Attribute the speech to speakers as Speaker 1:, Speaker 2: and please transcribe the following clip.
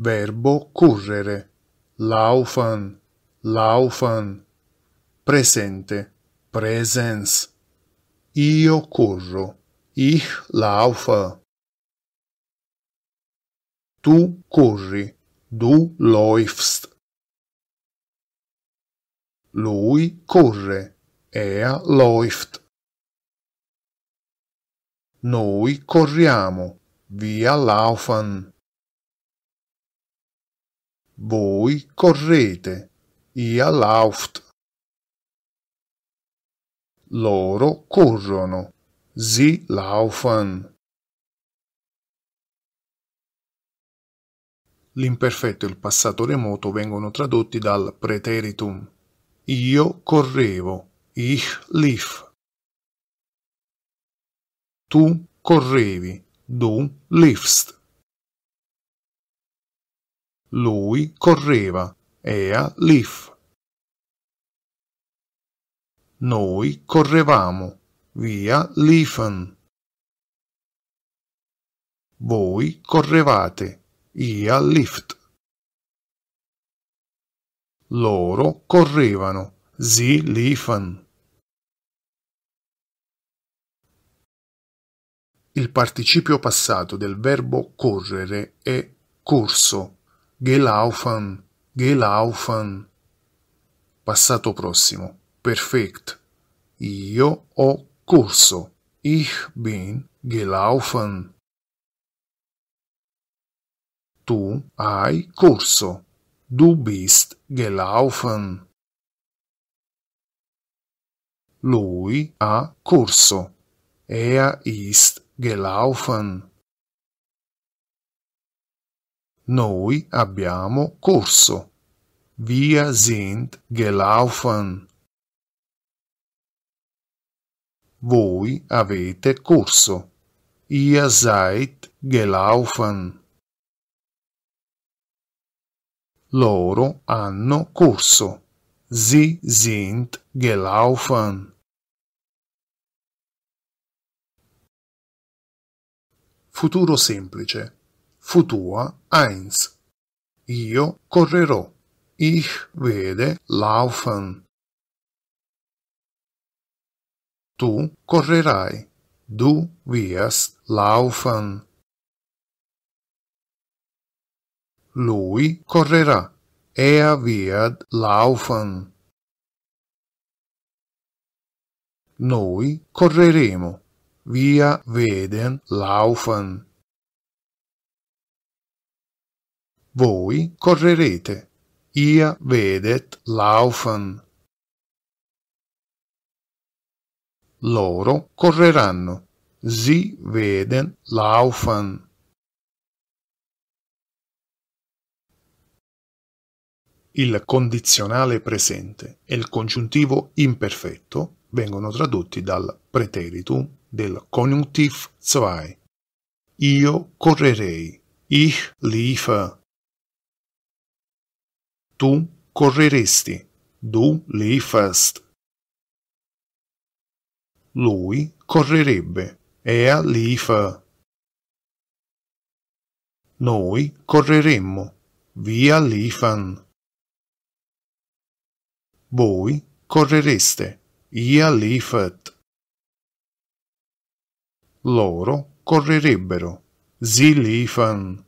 Speaker 1: Verbo correre. Laufen. Laufen. Presente. Presens. Io corro. Ich laufe. Tu corri. Du läufst. Lui corre. Er läuft. Noi corriamo. Via laufen voi correte, ihr lauft. Loro corrono, sie laufen. L'imperfetto e il passato remoto vengono tradotti dal preteritum. Io correvo, ich lief. Tu correvi, du liefst. Lui correva, Ea Lif. Noi correvamo, via Lifan. Voi correvate, Ia Lift. Loro correvano, Zi Lifan. Il participio passato del verbo correre è corso gelaufen, gelaufen. Passato prossimo, perfekt. Io ho corso. Ich bin gelaufen. Tu hai corso. Du bist gelaufen. Lui ha corso. Er ist gelaufen. Noi abbiamo corso. Wir sind gelaufen. Voi avete corso. Ihr seid gelaufen. Loro hanno corso. Sie sind gelaufen. Futuro semplice futua eins. Io correrò. Ich werde laufen. Tu correrai. Du wirst laufen. Lui correrà. Er wird laufen. Noi correremo. Wir werden laufen. voi correrete. Ihr vedet laufen. Loro correranno. Sie veden laufen. Il condizionale presente e il congiuntivo imperfetto vengono tradotti dal preteritum del Konjunktiv 2. Io correrei. Ich liefe. Tu correresti. Du liefest. Lui correrebbe. Er liefe. Noi correremmo. Via liefen. Voi correreste. Ia liefet. Loro correrebbero. Sie liefen.